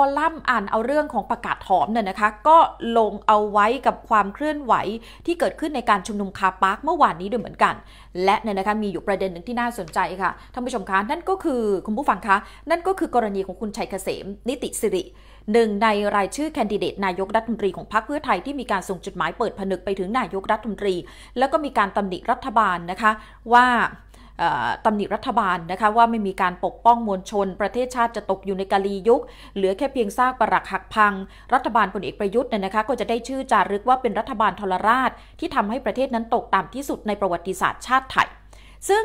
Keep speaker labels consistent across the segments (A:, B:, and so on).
A: อลัมน์อ่านเอาเรื่องของประกาศหอมเนี่ยนะคะก็ลงเอาไว้กับความเคลื่อนไหวที่เกิดขึ้นในการชุมนุมคาปาร์คเมื่อวานนี้ด้วยเหมือนกัน และเนี่ยนะคะมีอยู่ประเด็นหนึ่งที่น่าสนใจค่ะ ท่านผู้ชมคะนั่นก็คือคุณผู้ฟังคะ นั่นก็คือกรณีของคุณชัยเกษมนิติสิริ หนึ่ง ในรายชื่อแคนดิเดตนายกรัฐมนตรีของพรรคเพื่อไทยที่มีการส่งจดหมายเปิดผนึกไปถึงนายกรัฐมนตรี แล้วก็มีการตำหนิรัฐบาลนะคะ ว่าตำหนิรัฐบาลนะคะว่าไม่มีการปกป้องมวลชน ประเทศชาติจะตกอยู่ในกาลียุค เหลือแค่เพียงซากปรักหักพัง รัฐบาลพลเอกประยุทธ์เนี่ยนะคะก็จะได้ชื่อจารึกว่าเป็นรัฐบาลทรราช ที่ทำให้ประเทศนั้นตกต่ำที่สุดในประวัติศาสตร์ชาติไทยซึ่ง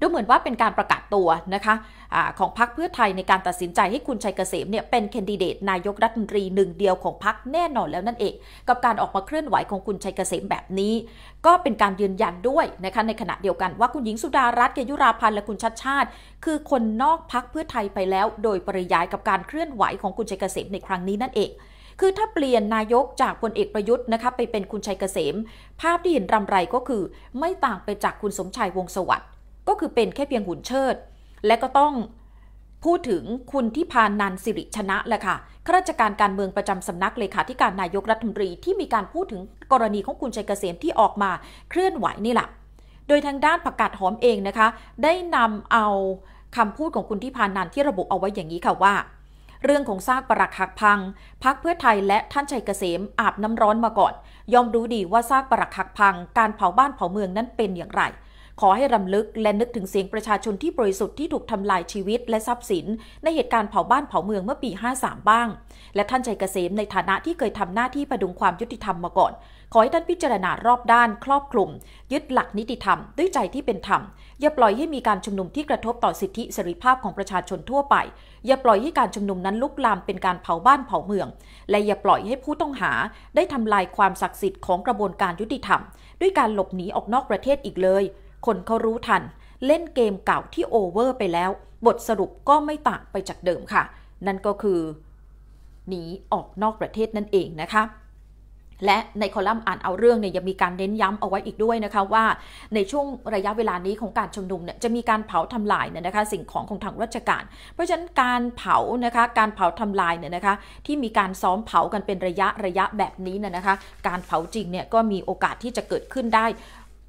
A: ดูเหมือนว่าเป็นการประกาศตัวนะคะอะของพรรคเพื่อไทยในการตัดสินใจให้คุณชัยเกษมเนี่ยเป็นคนดิเดตนายกรัฐมนตรีหนึ่งเดียวของพรรคแน่นอนแล้วนั่นเองกับการออกมาเคลื่อนไหวของคุณชัยเกษมแบบนี้ ก็เป็นการยืนยันด้วยนะคะในขณะเดียวกันว่าคุณหญิงสุดารัตน์เกยุราพันธ์และคุณชัดชาติ คือคนนอกพรรคเพื่อไทยไปแล้ว โดยปริยายกับการเคลื่อนไหวของคุณชัยเกษมในครั้งนี้นั่นเอง คือถ้าเปลี่ยนนายกจากพลเอกประยุทธ์นะคะไปเป็นคุณชัยเกษม ภาพที่เห็นรำไรก็คือไม่ต่างไปจากคุณสมชายวงสวัสด์ก็คือเป็นแค่เพียงหุ่นเชิด และก็ต้องพูดถึงคุณที่พานนันสิริชนะแหละค่ะ ข้าราชการการเมืองประจำสำนักเลขาธิการนายกรัฐมนตรีที่มีการพูดถึงกรณีของคุณชัยเกษมที่ออกมาเคลื่อนไหวนี่แหละ โดยทางด้านปักกาศหอมเองนะคะ ได้นำเอาคำพูดของคุณที่พานนันที่ระบุเอาไว้อย่างนี้ค่ะว่า เรื่องของซากปรักหักพัง พักเพื่อไทยและท่านชัยเกษมอาบน้ำร้อนมาก่อน ยอมรู้ดีว่าซากปรักหักพังการเผาบ้านเผาเมืองนั้นเป็นอย่างไรขอให้รำลึกและนึกถึงเสียงประชาชนที่บริสุทธิ์ที่ถูกทำลายชีวิตและทรัพย์สินในเหตุการณ์เผาบ้านเผาเมืองเมื่อปี 53 บ้าง และท่านชัยเกษมในฐานะที่เคยทำหน้าที่ประดุงความยุติธรรมมาก่อน ขอให้ท่านพิจารณารอบด้านครอบคลุมยึดหลักนิติธรรมด้วยใจที่เป็นธรรม อย่าปล่อยให้มีการชุมนุมที่กระทบต่อสิทธิเสรีภาพของประชาชนทั่วไป อย่าปล่อยให้การชุมนุมนั้นลุกลามเป็นการเผาบ้านเผาเมือง และอย่าปล่อยให้ผู้ต้องหาได้ทำลายความศักดิ์สิทธิ์ของกระบวนการยุติธรรม ด้วยการหลบหนีออกนอกประเทศอีกเลยคนเขารู้ทันเล่นเกมเก่าที่โอเวอร์ไปแล้ว บทสรุปก็ไม่ต่างไปจากเดิมค่ะ นั่นก็คือหนีออกนอกประเทศนั่นเอง นะคะ และในคอลัมน์อ่านเอาเรื่องเนี่ยยังมีการเน้นย้ำเอาไว้อีกด้วยนะคะว่า ในช่วงระยะเวลานี้ ของการชุมนุมเนี่ยจะมีการเผาทำลายเนี่ยนะคะสิ่งของของทางราชการเพราะฉะนั้นการเผานะคะการเผาทำลายเนี่ยนะคะที่มีการซ้อมเผากันเป็นระยะระยะแบบนี้เนี่ยนะคะการเผาจริงเนี่ยก็มีโอกาสที่จะเกิดขึ้นได้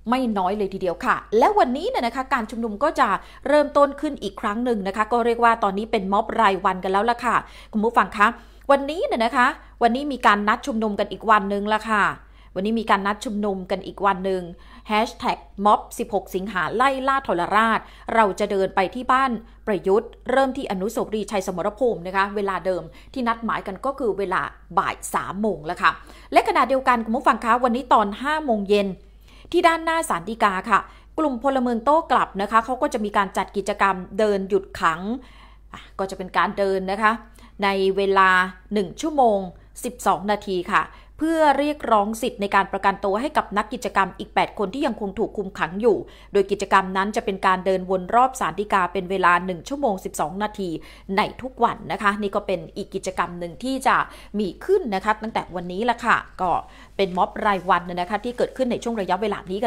A: ไม่น้อยเลยทีเดียวค่ะ และวันนี้เนี่ยนะคะการชุมนุมก็จะเริ่มต้นขึ้นอีกครั้งหนึ่งนะคะ ก็เรียกว่าตอนนี้เป็นม็อบรายวันกันแล้วล่ะค่ะคุณผู้ฟังคะ วันนี้เนี่ยนะคะวันนี้มีการนัดชุมนุมกันอีกวันหนึ่งละค่ะ วันนี้มีการนัดชุมนุมกันอีกวันหนึ่งม็อบ16 สิงหาไล่ล่าทรราช เราจะเดินไปที่บ้านประยุทธ์เริ่มที่อนุสาวรีย์ชัยสมรภูมินะคะ เวลาเดิมที่นัดหมายกันก็คือเวลาบ่าย3โมงแล้วค่ะ และขณะเดียวกันคุณผู้ฟังคะวันนี้ตอน5โมงเย็นที่ด้านหน้าสารดีกาค่ะ กลุ่มพลเมืองโต้กลับนะคะ เขาก็จะมีการจัดกิจกรรมเดินหยุดขังก็จะเป็นการเดินนะคะ ในเวลา 1 ชั่วโมง 12 นาทีค่ะเพื่อเรียกร้องสิทธิ์ในการประกันตัวให้กับนักกิจกรรมอีก 8 คนที่ยังคงถูกคุมขังอยู่ โดยกิจกรรมนั้นจะเป็นการเดินวนรอบสารดีกาเป็นเวลา 1 ชั่วโมง 12 นาที ในทุกวันนะคะ นี่ก็เป็นอีกกิจกรรมหนึ่งที่จะมีขึ้นนะคะ ตั้งแต่วันนี้ละค่ะก็เป็นม็อบรายวันนะคะ ที่เกิดขึ้นในช่วงระยะเวลานี้กัน